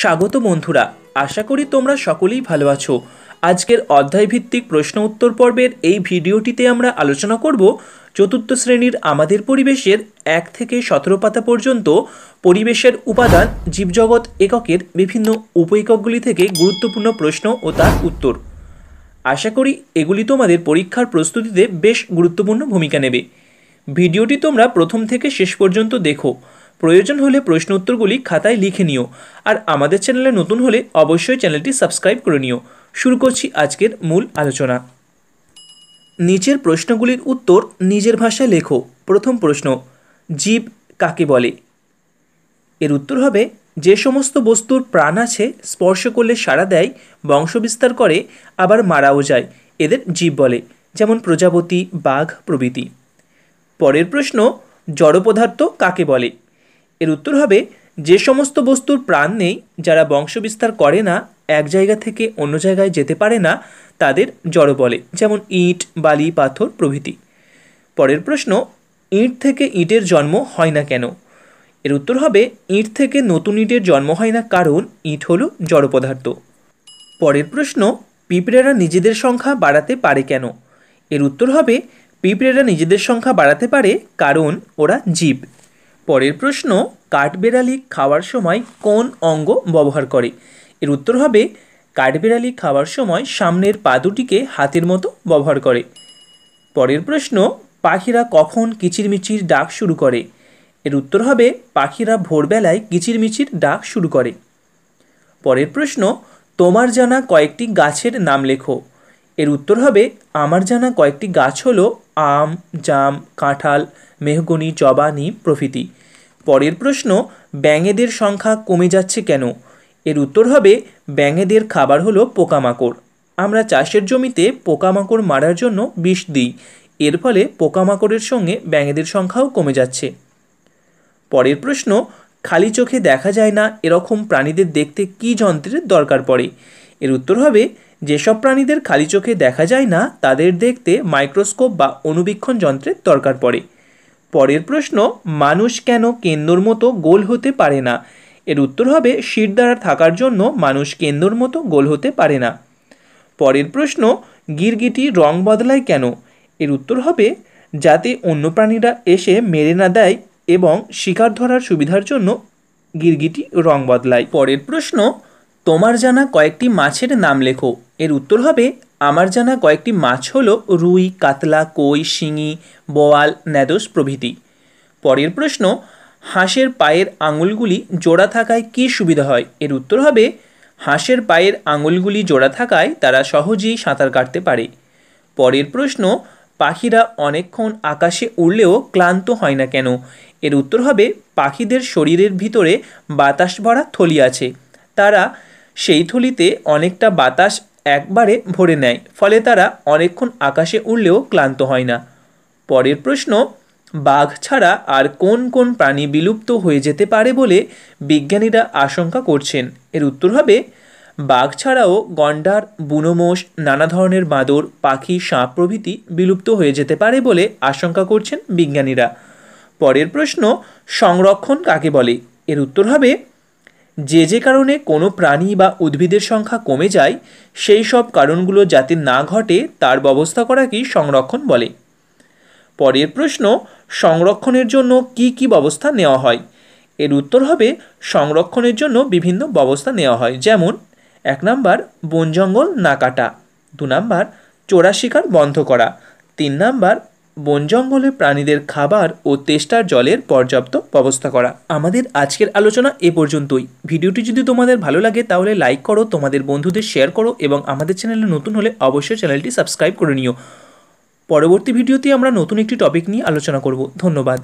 স্বাগত বন্ধুরা আশা করি তোমরা সকলেই ভালো আছো আজকের অধ্যায়ভিত্তিক প্রশ্ন উত্তর পর্বের এই ভিডিওটিতে আমরা আলোচনা করব চতুর্থ শ্রেণীর আমাদের পরিবেশের এক থেকে সতেরো পাতা পর্যন্ত পরিবেশের উপাদান জীবজগৎ এককের বিভিন্ন উপ এককগুলি থেকে গুরুত্বপূর্ণ প্রশ্ন ও তার উত্তর আশা করি এগুলি তোমাদের পরীক্ষার প্রস্তুতিতে বেশ গুরুত্বপূর্ণ ভূমিকা নেবে ভিডিওটি তোমরা প্রথম থেকে শেষ পর্যন্ত দেখো প্রয়োজন হলে প্রশ্ন উত্তরগুলি খাতায় লিখে নিও আর আমাদের চ্যানেলে নতুন হলে অবশ্যই চ্যানেলটি সাবস্ক্রাইব করে নিও শুরু করছি আজকের মূল আলোচনা নিচের প্রশ্নগুলির উত্তর নিজের ভাষায় লেখো প্রথম প্রশ্ন জীব কাকে বলে এর উত্তর হবে যে সমস্ত বস্তুর প্রাণ আছে স্পর্শ করলে সাড়া দেয় বংশবিস্তার করে আবার মারাও যায় এদের জীব বলে যেমন প্রজাপতি বাঘ প্রভৃতি পরের প্রশ্ন জড়পদার্থ কাকে বলে এর উত্তর হবে যে সমস্ত বস্তুর প্রাণ নেই যারা বংশবিস্তার করে না এক জায়গা থেকে অন্য জায়গায় যেতে পারে না তাদের জড় বলে যেমন ইট বালি পাথর প্রভৃতি পরের প্রশ্ন ইট থেকে ইটের জন্ম হয় না কেন এর উত্তর হবে ইট থেকে নতুন ইটের জন্ম হয় না কারণ ইট হলো জড় পদার্থ পরের প্রশ্ন পিঁপড়েরা নিজেদের সংখ্যা বাড়াতে পারে কেন এর উত্তর হবে পিঁপড়েরা নিজেদের সংখ্যা বাড়াতে পারে কারণ ওরা জীব পরের প্রশ্ন কাঠবেড়ালি খাওয়ার সময় কোন অঙ্গ ব্যবহার করে এর উত্তর হবে কাঠবেড়ালি খাওয়ার সময় সামনের পা দুটিকে হাতের মতো ব্যবহার করে পরের প্রশ্ন পাখিরা কখন কিচিরমিচির ডাক শুরু করে এর উত্তর হবে পাখিরা ভোরবেলায় কিচিরমিচির ডাক শুরু করে পরের প্রশ্ন তোমার জানা কয়েকটি গাছের নাম লেখো এর উত্তর হবে আমার জানা কয়েকটি গাছ হলো আম জাম কাঁঠাল মেহগনি জবা নিম প্রভৃতি পরের প্রশ্ন ব্যাঙেদের সংখ্যা কমে যাচ্ছে কেন এর উত্তর হবে ব্যাঙেদের খাবার হলো পোকামাকড় আমরা চাষের জমিতে পোকামাকড় মারার জন্য বিষ দিই এর ফলে পোকামাকড়ের সঙ্গে ব্যাঙেদের সংখ্যাও কমে যাচ্ছে পরের প্রশ্ন খালি চোখে দেখা যায় না এরকম প্রাণীদের দেখতে কি যন্ত্রের দরকার পড়ে এর উত্তর হবে যেসব প্রাণীদের খালি চোখে দেখা যায় না তাদের দেখতে মাইক্রোস্কোপ বা অনুবীক্ষণ যন্ত্রের দরকার পড়ে পরের প্রশ্ন মানুষ কেন কেন্দ্র মতো গোল হতে পারে না এর উত্তর হবে শির দ্বারা থাকার জন্য মানুষ কেন্দ্র মতো গোল হতে পারে না পরের প্রশ্ন গিরগিটি রং বদলায় কেন এর উত্তর হবে যাতে অন্য প্রাণীরা এসে মেরে না দেয় এবং শিকার ধরার সুবিধার জন্য গিরগিটি রং বদলায় পরের প্রশ্ন তোমার জানা কয়েকটি মাছের নাম লেখো এর উত্তর হবে আমার জানা কয়েকটি মাছ হলো রুই কাতলা কই শিঙি বোয়াল ন্যাদোস প্রভৃতি পরের প্রশ্ন হাঁসের পায়ের আঙুলগুলি জোড়া থাকায় কি সুবিধা হয় এর উত্তর হবে হাঁসের পায়ের আঙুলগুলি জোড়া থাকায় তারা সহজেই সাঁতার কাটতে পারে পরের প্রশ্ন পাখিরা অনেকক্ষণ আকাশে উড়লেও ক্লান্ত হয় না কেন এর উত্তর হবে পাখিদের শরীরের ভিতরে বাতাস ভরা থলি আছে তারা সেই থলিতে অনেকটা বাতাস একবারে ভরে নেয় ফলে তারা অনেকক্ষণ আকাশে উড়লেও ক্লান্ত হয় না পরের প্রশ্ন বাঘ ছাড়া আর কোন কোন প্রাণী বিলুপ্ত হয়ে যেতে পারে বলে বিজ্ঞানীরা আশঙ্কা করছেন এর উত্তর হবে বাঘ ছাড়াও গন্ডার বুনোমোষ নানা ধরনের বাঁদর পাখি সাঁপ প্রভৃতি বিলুপ্ত হয়ে যেতে পারে বলে আশঙ্কা করছেন বিজ্ঞানীরা পরের প্রশ্ন সংরক্ষণ কাকে বলে এর উত্তর হবে যে যে কারণে কোনো প্রাণী বা উদ্ভিদের সংখ্যা কমে যায় সেই সব কারণগুলো যাতে না ঘটে তার ব্যবস্থা করাকেই সংরক্ষণ বলে পরের প্রশ্ন সংরক্ষণের জন্য কি কি ব্যবস্থা নেওয়া হয় এর উত্তর হবে সংরক্ষণের জন্য বিভিন্ন ব্যবস্থা নেওয়া হয় যেমন এক নাম্বার বন জঙ্গল না কাটা দু নাম্বার চোরা শিকার বন্ধ করা তিন নাম্বার বন জঙ্গলে প্রাণীদের খাবার ও তেষ্টার জলের পর্যাপ্ত ব্যবস্থা করা আমাদের আজকের আলোচনা এ পর্যন্তই ভিডিওটি যদি তোমাদের ভালো লাগে তাহলে লাইক করো তোমাদের বন্ধুদের শেয়ার করো এবং আমাদের চ্যানেলে নতুন হলে অবশ্যই চ্যানেলটি সাবস্ক্রাইব করে নিও পরবর্তী ভিডিওতে আমরা নতুন একটি টপিক নিয়ে আলোচনা করব ধন্যবাদ